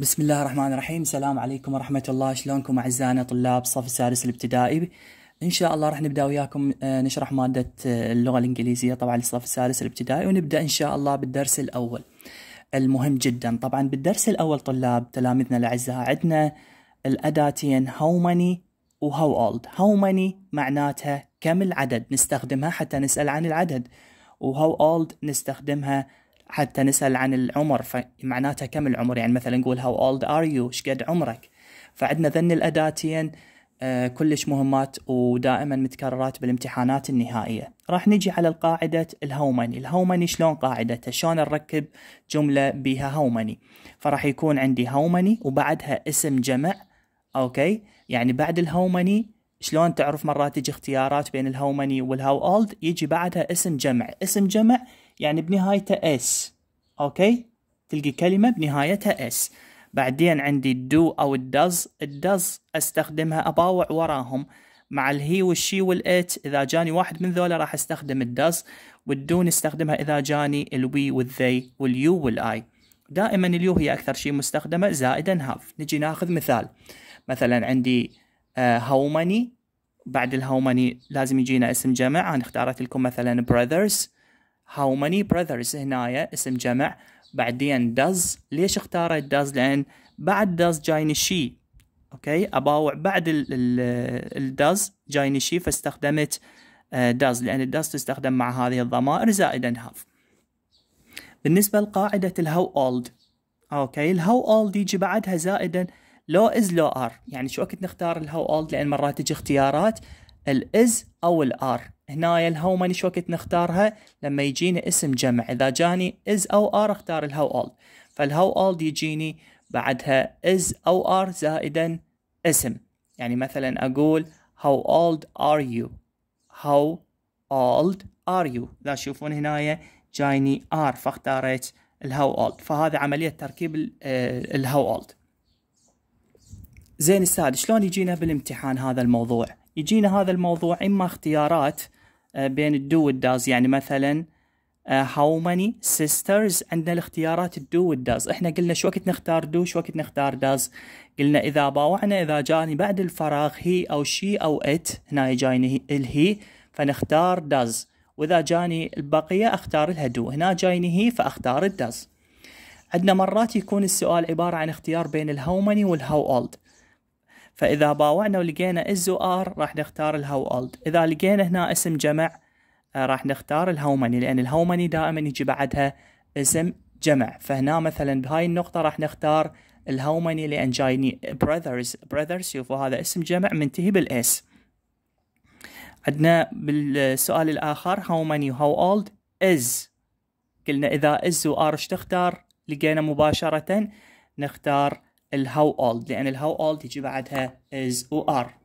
بسم الله الرحمن الرحيم السلام عليكم ورحمة الله شلونكم أعزائنا طلاب الصف السادس الابتدائي إن شاء الله راح نبدأ وياكم نشرح مادة اللغة الإنجليزية طبعا للصف السادس الابتدائي ونبدأ إن شاء الله بالدرس الأول المهم جدا طبعا بالدرس الأول طلاب تلاميذنا الأعزاء عندنا الأداتين how many و how old how many معناتها كم العدد نستخدمها حتى نسأل عن العدد و how old نستخدمها حتى نسأل عن العمر فمعناتها كم العمر يعني مثلا نقول how old are you ايش قد عمرك فعندنا ذن الأداتين آه، كلش مهمات ودائما متكررات بالامتحانات النهائية راح نجي على القاعدة الهومني الهومني شلون قاعدته شلون نركب جملة بها هومني فراح يكون عندي هومني وبعدها اسم جمع اوكي يعني بعد الهومني شلون تعرف مرات تجي اختيارات بين الهومني والهاو اولد يجي بعدها اسم جمع اسم جمع يعني بنهايته اس اوكي تلقي كلمة بنهايتها اس بعدين عندي الدو او الدز الدز استخدمها اباوع وراهم مع الهي والشي والات اذا جاني واحد من ذولا راح استخدم الدز والدو نستخدمها اذا جاني الوي والذي واليو والاي دائما اليو هي اكثر شيء مستخدمه زائدا هاف نجي ناخذ مثال مثلا عندي هاو آه، ماني بعد الهاو ماني لازم يجينا اسم جمع انا اختارت لكم مثلا brothers how many brothers هنايا اسم جمع بعدين does ليش اختارت does لان بعد does جايني شي اوكي اباوع بعد does جايني شي فاستخدمت آه، does لان does تستخدم مع هذه الضمائر زائدا هاف بالنسبه لقاعده how old اوكي how old يجي بعدها زائدا لو از لو ار يعني شو وقت نختار الهاو اولد لان مرات تجي اختيارات الاز او الار هنا الهو ماني شو وقت نختارها لما يجينا اسم جمع اذا جاني از او ار اختار الهو اول فالهو اول يجيني بعدها از او ار زائدا اسم يعني مثلا اقول how old are you how old are you لا تشوفون هنايا جايني ار فاختارت الهاو اولد فهذا عمليه تركيب آه، الهاو اولد زين استاذ شلون يجينا بالامتحان هذا الموضوع يجينا هذا الموضوع إما اختيارات آه، بين الدو والداز يعني مثلا آه، how many sisters عندنا الاختيارات الدو والداز احنا قلنا شو وقت نختار دو شو وقت نختار داز قلنا إذا باوعنا إذا جاني بعد الفراغ هي أو شي أو ات هنا جايني الهي فنختار داز وإذا جاني البقية أختار لها دو هنا جايني هي فأختار الداز عندنا مرات يكون السؤال عبارة عن اختيار بين الهاو ماني والهاو اولد فإذا باوعنا ولقينا از وار راح نختار الهاو اولد إذا لقينا هنا اسم جمع آه، راح نختار الهاو ماني لأن الهاو ماني دائما يجي بعدها اسم جمع فهنا مثلا بهاي النقطة راح نختار الهاو ماني لأن جايني brothers brothers شوفوا هذا اسم جمع منتهي بالاس عندنا بالسؤال الآخر how و how old is قلنا إذا is و اش تختار لقينا مباشرة نختار الهاو اولد لأن الهاو اولد يجي بعدها از is ار